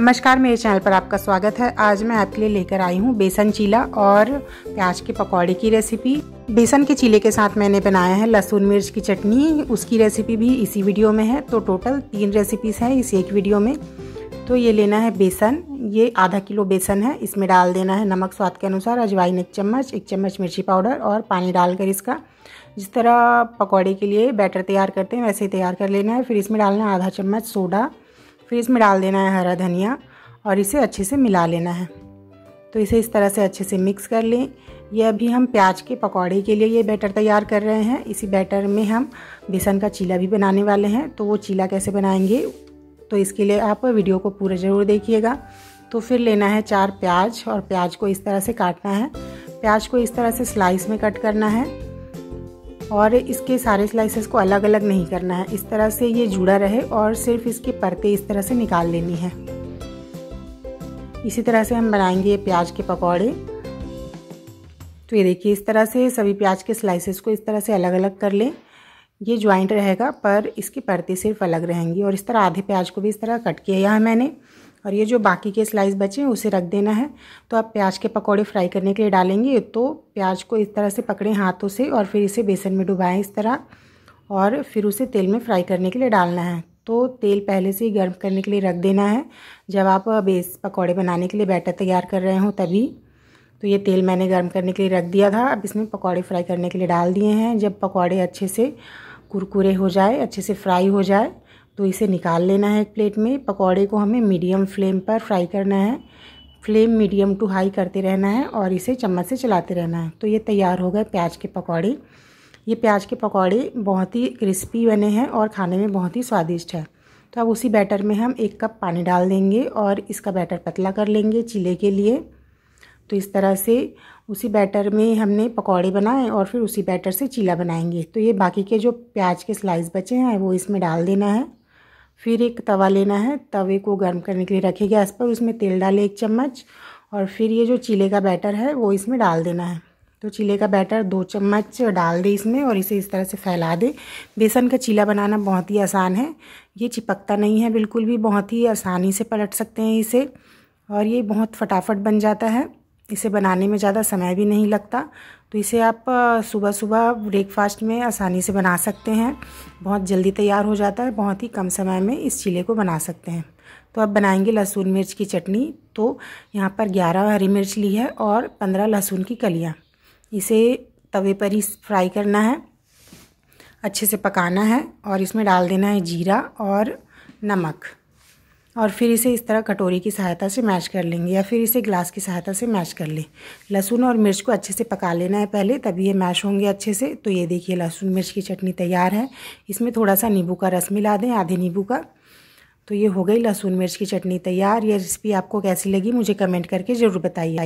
नमस्कार मेरे चैनल पर आपका स्वागत है आज मैं आपके लिए लेकर आई हूँ बेसन चीला और प्याज के पकौड़े की रेसिपी बेसन के चीले के साथ मैंने बनाया है लहसुन मिर्च की चटनी उसकी रेसिपी भी इसी वीडियो में है तो टोटल तीन रेसिपीज़ है इस एक वीडियो में तो ये लेना है बेसन ये आधा किलो बेसन है इसमें डाल देना है नमक स्वाद के अनुसार अजवाइन एक चम्मच एक चम्मच मिर्ची पाउडर और पानी डालकर इसका जिस तरह पकौड़े के लिए बैटर तैयार करते हैं वैसे ही तैयार कर लेना है फिर इसमें डालना है आधा चम्मच सोडा फिर इसमें डाल देना है हरा धनिया और इसे अच्छे से मिला लेना है तो इसे इस तरह से अच्छे से मिक्स कर लें ये अभी हम प्याज के पकौड़े के लिए ये बैटर तैयार कर रहे हैं इसी बैटर में हम बेसन का चीला भी बनाने वाले हैं तो वो चीला कैसे बनाएंगे तो इसके लिए आप वीडियो को पूरा ज़रूर देखिएगा तो फिर लेना है चार प्याज और प्याज को इस तरह से काटना है प्याज को इस तरह से स्लाइस में कट करना है और इसके सारे स्लाइसेस को अलग अलग नहीं करना है इस तरह से ये जुड़ा रहे और सिर्फ इसकी परतें इस तरह से निकाल लेनी है इसी तरह से हम बनाएंगे प्याज के पकौड़े तो ये देखिए इस तरह से सभी प्याज के स्लाइसेस को इस तरह से अलग अलग कर लें ये ज्वाइंट रहेगा पर इसकी परतें सिर्फ अलग रहेंगी और इस तरह आधे प्याज को भी इस तरह कट किया है मैंने और ये जो बाकी के स्लाइस बचे हैं उसे रख देना है तो आप प्याज के पकौड़े फ्राई करने के लिए डालेंगे तो प्याज को इस तरह से पकड़ें हाथों से और फिर इसे बेसन में डुबाएं इस तरह और फिर उसे तेल में फ्राई करने के लिए डालना है तो तेल पहले से ही गर्म करने के लिए रख देना है जब आप बेस पकौड़े बनाने के लिए बैटर तैयार कर रहे हो तभी तो ये तेल मैंने गर्म करने के लिए रख दिया था अब इसमें पकौड़े फ्राई करने के लिए डाल दिए हैं जब पकौड़े अच्छे से कुरकुरे हो जाए अच्छे से फ्राई हो जाए तो इसे निकाल लेना है एक प्लेट में पकौड़े को हमें मीडियम फ्लेम पर फ्राई करना है फ्लेम मीडियम टू हाई करते रहना है और इसे चम्मच से चलाते रहना है तो ये तैयार हो गए प्याज के पकौड़े ये प्याज के पकौड़े बहुत ही क्रिस्पी बने हैं और खाने में बहुत ही स्वादिष्ट है तो अब उसी बैटर में हम एक कप पानी डाल देंगे और इसका बैटर पतला कर लेंगे चिले के लिए तो इस तरह से उसी बैटर में हमने पकौड़े बनाए और फिर उसी बैटर से चीला बनाएंगे तो ये बाकी के जो प्याज के स्लाइस बचे हैं वो इसमें डाल देना है फिर एक तवा लेना है तवे को गर्म करने के लिए रखे गैस पर उसमें तेल डाले एक चम्मच और फिर ये जो चीले का बैटर है वो इसमें डाल देना है तो चीले का बैटर दो चम्मच डाल दें इसमें और इसे इस तरह से फैला दें बेसन का चीला बनाना बहुत ही आसान है ये चिपकता नहीं है बिल्कुल भी बहुत ही आसानी से पलट सकते हैं इसे और ये बहुत फटाफट बन जाता है इसे बनाने में ज़्यादा समय भी नहीं लगता तो इसे आप सुबह सुबह ब्रेकफास्ट में आसानी से बना सकते हैं बहुत जल्दी तैयार हो जाता है बहुत ही कम समय में इस चिले को बना सकते हैं तो अब बनाएंगे लहसुन मिर्च की चटनी तो यहाँ पर ग्यारह हरी मिर्च ली है और पंद्रह लहसुन की कलियाँ इसे तवे पर ही फ्राई करना है अच्छे से पकाना है और इसमें डाल देना है जीरा और नमक और फिर इसे इस तरह कटोरी की सहायता से मैश कर लेंगे या फिर इसे ग्लास की सहायता से मैश कर लें लहसुन और मिर्च को अच्छे से पका लेना है पहले तभी ये मैश होंगे अच्छे से तो ये देखिए लहसुन मिर्च की चटनी तैयार है इसमें थोड़ा सा नींबू का रस मिला दें आधे नींबू का तो ये हो गई लहसुन मिर्च की चटनी तैयार ये रेसिपी आपको कैसी लगी मुझे कमेंट करके ज़रूर बताइए